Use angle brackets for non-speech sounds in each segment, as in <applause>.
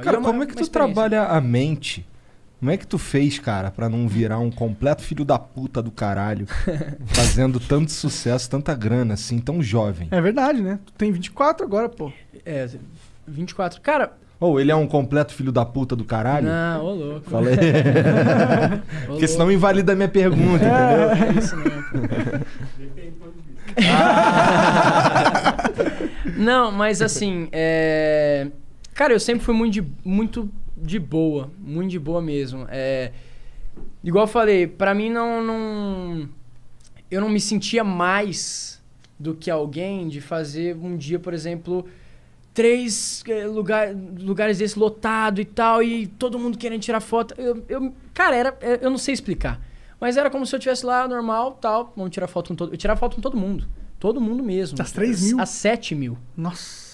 Cara, é uma, como é que tu trabalha a mente? Como é que tu fez, cara, para não virar um completo filho da puta do caralho, <laughs> fazendo tanto sucesso, tanta grana, assim, tão jovem? É verdade, né? Tu tem 24 agora, pô. É, 24. Cara. Ou oh, ele é um completo filho da puta do caralho? Não, ô louco. Falei. <laughs> Porque senão invalida a minha pergunta, é, entendeu? É isso mesmo. ah. <laughs> Não, mas assim, é... Cara, eu sempre fui muito de, muito de boa, muito de boa mesmo. É, igual eu falei, para mim não, não. Eu não me sentia mais do que alguém de fazer um dia, por exemplo, três eh, lugar, lugares desse lotado e tal, e todo mundo querendo tirar foto. Eu, eu, cara, era, eh, eu não sei explicar. Mas era como se eu tivesse lá normal, tal, vamos tirar foto com todo. Eu tirava foto com todo mundo. Todo mundo mesmo. As 3 mil? As 7 mil. Nossa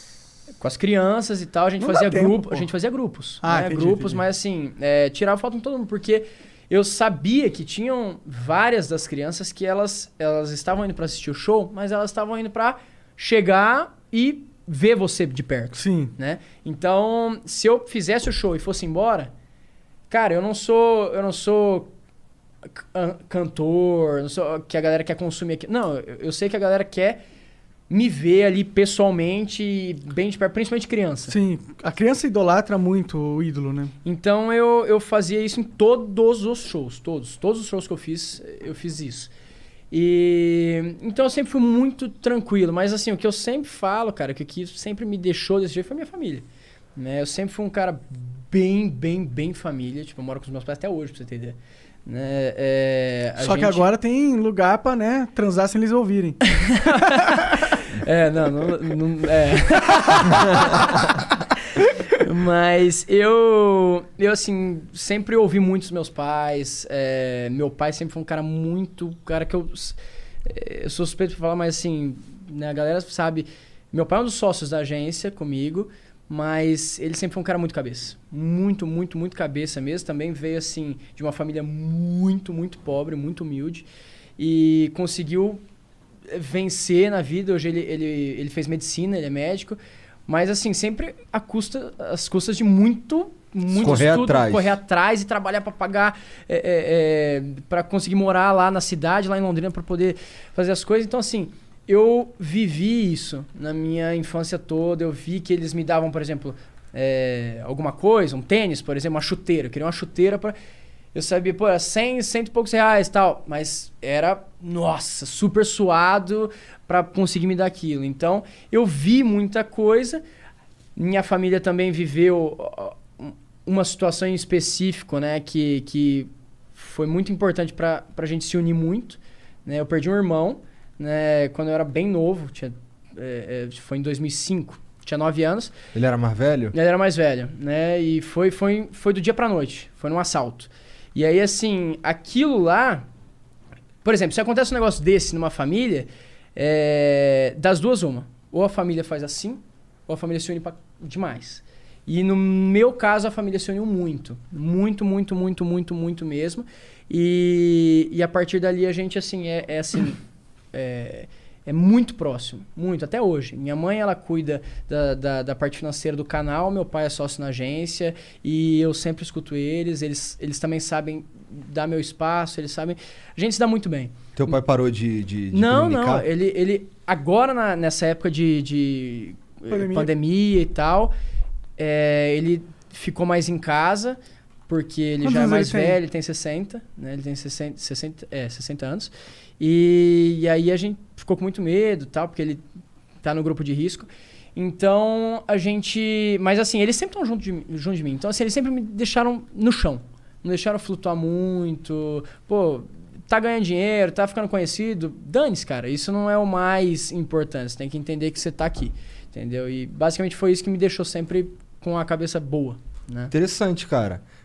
com as crianças e tal, a gente fazia tempo, grupo, a gente fazia grupos, ah, né? entendi, grupos, entendi. mas assim, é, tirava foto com todo mundo porque eu sabia que tinham várias das crianças que elas elas estavam indo para assistir o show, mas elas estavam indo para chegar e ver você de perto, Sim. né? Então, se eu fizesse o show e fosse embora, cara, eu não sou eu não sou cantor, não sou que a galera quer consumir aqui. Não, eu, eu sei que a galera quer me ver ali pessoalmente, bem de perto, principalmente criança. Sim, a criança idolatra muito o ídolo, né? Então eu, eu fazia isso em todos os shows, todos. Todos os shows que eu fiz, eu fiz isso. E então eu sempre fui muito tranquilo, mas assim, o que eu sempre falo, cara, que que sempre me deixou desse jeito foi minha família. Né? Eu sempre fui um cara bem, bem, bem família, tipo, eu moro com os meus pais até hoje, pra você entender. Né? É, Só gente... que agora tem lugar pra, né, transar sem eles ouvirem. <laughs> É, não, não. não é. <laughs> Mas eu, eu, assim, sempre ouvi muito os meus pais. É, meu pai sempre foi um cara muito. Cara que eu. É, eu sou suspeito pra falar, mas assim, né, a galera sabe. Meu pai é um dos sócios da agência comigo, mas ele sempre foi um cara muito cabeça. Muito, muito, muito cabeça mesmo. Também veio, assim, de uma família muito, muito pobre, muito humilde. E conseguiu vencer na vida. Hoje ele, ele, ele fez medicina, ele é médico. Mas assim, sempre a custa, as custas de muito, muito correr estudo, atrás. correr atrás e trabalhar para pagar, é, é, é para conseguir morar lá na cidade, lá em Londrina, para poder fazer as coisas. Então, assim, eu vivi isso na minha infância toda. Eu vi que eles me davam, por exemplo, é, alguma coisa, um tênis, por exemplo, uma chuteira. Eu queria uma chuteira para. Eu sabia, pô, era 100, e poucos reais tal. Mas era, nossa, super suado para conseguir me dar aquilo. Então, eu vi muita coisa. Minha família também viveu uma situação em específico, né? Que, que foi muito importante para a gente se unir muito. Né? Eu perdi um irmão né, quando eu era bem novo. Tinha, é, é foi em 2005 tinha 9 anos. Ele era mais velho? Ele era mais velho, né? E foi, foi, foi do dia pra noite. Foi num assalto. E aí, assim, aquilo lá. Por exemplo, se acontece um negócio desse numa família, é, das duas, uma. Ou a família faz assim, ou a família se une pra, demais. E no meu caso, a família se uniu muito. Muito, muito, muito, muito, muito mesmo. E, e a partir dali a gente, assim, é, é assim. É, <clears throat> É muito próximo, muito, até hoje. Minha mãe, ela cuida da, da, da, parte financeira do canal, meu pai é sócio na agência e eu sempre escuto eles, eles, eles também sabem dar meu espaço, eles sabem... A gente se dá muito bem. Teu pai parou de, de, de Não, comunicar? não, ele, ele agora na, nessa época de, de eh, pandemia. pandemia. e tal, é, ele ficou mais em casa, porque ele Quantos já é mais ele velho, tem? ele tem 60, né? Ele tem 60, 60, é, 60 anos. E, e aí a gente ficou com muito medo tal, porque ele tá no grupo de risco. Então, a gente. Mas assim, eles sempre estão junto de, junto de mim. Então, assim, eles sempre me deixaram no chão. Não deixaram flutuar muito. Pô, tá ganhando dinheiro, tá ficando conhecido. Dane-se, cara. Isso não é o mais importante. Você tem que entender que você tá aqui. Entendeu? E basicamente foi isso que me deixou sempre com a cabeça boa. Né? Interessante, cara.